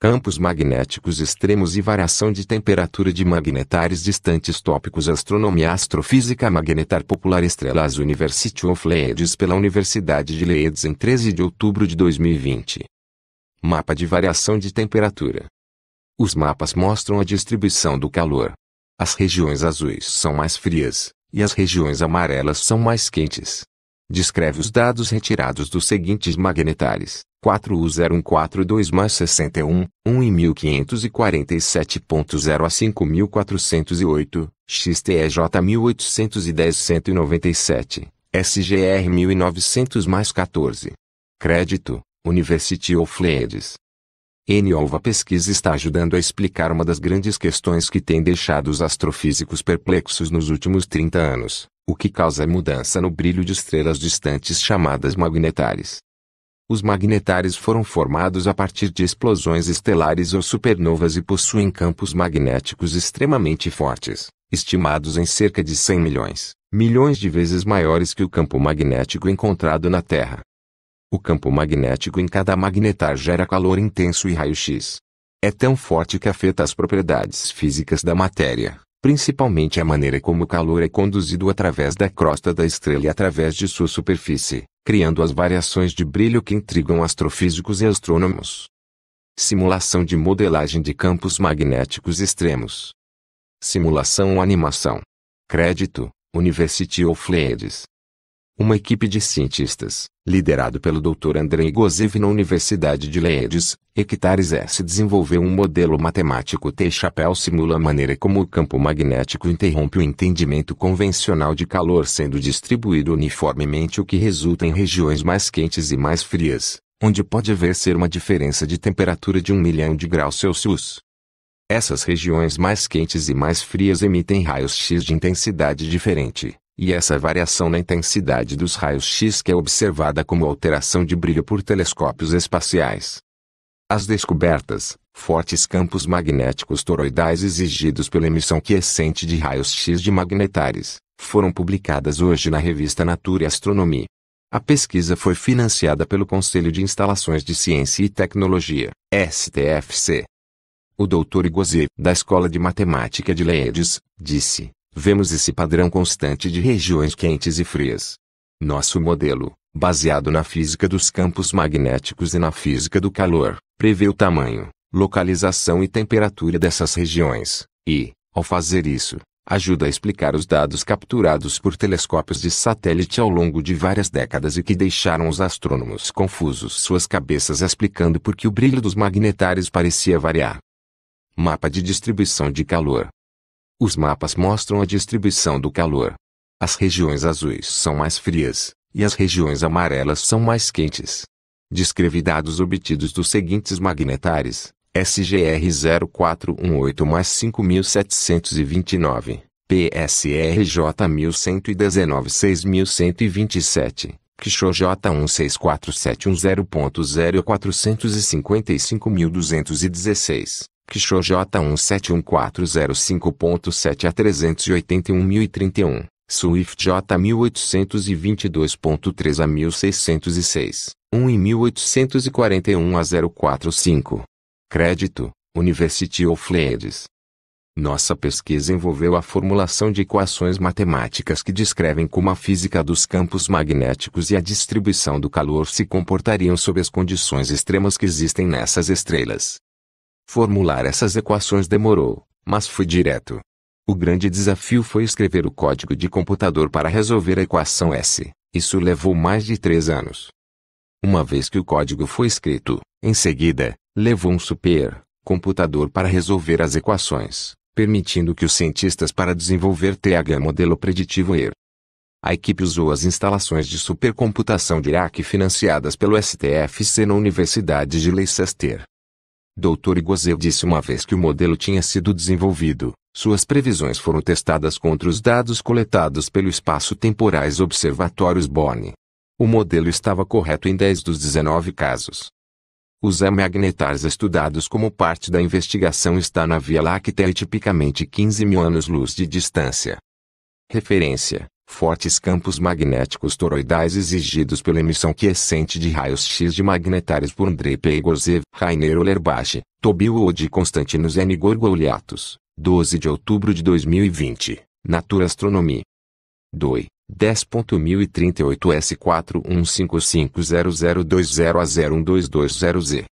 campos magnéticos extremos e variação de temperatura de magnetares distantes tópicos astronomia astrofísica magnetar popular estrelas University of Leeds pela Universidade de Leeds em 13 de outubro de 2020. Mapa de variação de temperatura. Os mapas mostram a distribuição do calor. As regiões azuis são mais frias e as regiões amarelas são mais quentes. Descreve os dados retirados dos seguintes magnetares. 4U0142 mais 61, 1 e 1547.0 a 5408, XTEJ 1810 197, SGR 1900 mais 14. Crédito, University of Leeds. Eniolva Pesquisa está ajudando a explicar uma das grandes questões que tem deixado os astrofísicos perplexos nos últimos 30 anos, o que causa mudança no brilho de estrelas distantes chamadas magnetares. Os magnetares foram formados a partir de explosões estelares ou supernovas e possuem campos magnéticos extremamente fortes, estimados em cerca de 100 milhões, milhões de vezes maiores que o campo magnético encontrado na Terra. O campo magnético em cada magnetar gera calor intenso e raio-x. É tão forte que afeta as propriedades físicas da matéria, principalmente a maneira como o calor é conduzido através da crosta da estrela e através de sua superfície, criando as variações de brilho que intrigam astrofísicos e astrônomos. Simulação de modelagem de campos magnéticos extremos. Simulação ou animação. Crédito, University of Leeds. Uma equipe de cientistas, liderado pelo Dr. Andrei Gozev na Universidade de Leeds, hectares S desenvolveu um modelo matemático T-chapéu simula a maneira como o campo magnético interrompe o entendimento convencional de calor sendo distribuído uniformemente o que resulta em regiões mais quentes e mais frias, onde pode haver ser uma diferença de temperatura de um milhão de graus Celsius. Essas regiões mais quentes e mais frias emitem raios X de intensidade diferente e essa variação na intensidade dos raios-x que é observada como alteração de brilho por telescópios espaciais. As descobertas, fortes campos magnéticos toroidais exigidos pela emissão quiescente de raios-x de magnetares, foram publicadas hoje na revista Nature Astronomy. A pesquisa foi financiada pelo Conselho de Instalações de Ciência e Tecnologia, STFC. O Dr. Igozi, da Escola de Matemática de Leeds, disse: Vemos esse padrão constante de regiões quentes e frias. Nosso modelo, baseado na física dos campos magnéticos e na física do calor, prevê o tamanho, localização e temperatura dessas regiões, e, ao fazer isso, ajuda a explicar os dados capturados por telescópios de satélite ao longo de várias décadas e que deixaram os astrônomos confusos suas cabeças explicando por que o brilho dos magnetares parecia variar. Mapa de distribuição de calor. Os mapas mostram a distribuição do calor. As regiões azuis são mais frias, e as regiões amarelas são mais quentes. Descrevi dados obtidos dos seguintes magnetares: SGR 0418 mais 5729, PSRJ 1119 6127, Quixo J 164710.0455216. Quixo J171405.7 a 381.031, Swift J1822.3 a 1606, 1 e 1841 a 045. Crédito, University of Leeds. Nossa pesquisa envolveu a formulação de equações matemáticas que descrevem como a física dos campos magnéticos e a distribuição do calor se comportariam sob as condições extremas que existem nessas estrelas. Formular essas equações demorou, mas fui direto. O grande desafio foi escrever o código de computador para resolver a equação S. Isso levou mais de três anos. Uma vez que o código foi escrito, em seguida, levou um super computador para resolver as equações, permitindo que os cientistas para desenvolver TH modelo preditivo ER. A equipe usou as instalações de supercomputação de Iraque financiadas pelo STFC na Universidade de Leicester, Dr. Iguazel disse uma vez que o modelo tinha sido desenvolvido, suas previsões foram testadas contra os dados coletados pelo espaço-temporais observatórios Born. O modelo estava correto em 10 dos 19 casos. Os amagnetars estudados como parte da investigação está na Via Láctea e tipicamente 15 mil anos-luz de distância. Referência fortes campos magnéticos toroidais exigidos pela emissão quiescente de raios-x de magnetares por Andrei Pegozev, Rainer Olerbach, Tobio Ode, Constantinos N. Gorgoliatos, 12 de outubro de 2020, Natura Astronomy. DOI 10.1038S41550020A01220Z.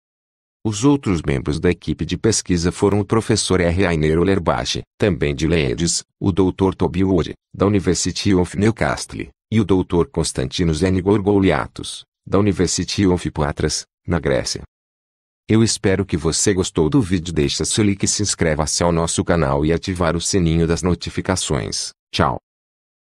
Os outros membros da equipe de pesquisa foram o professor R. Rainer Olerbach, também de Leeds, o Dr. Toby Wood, da University of Newcastle, e o Dr. Konstantinos N. Gorgoliatos, da University of Patras, na Grécia. Eu espero que você gostou do vídeo. Deixa seu like, se inscreva-se ao nosso canal e ativar o sininho das notificações. Tchau.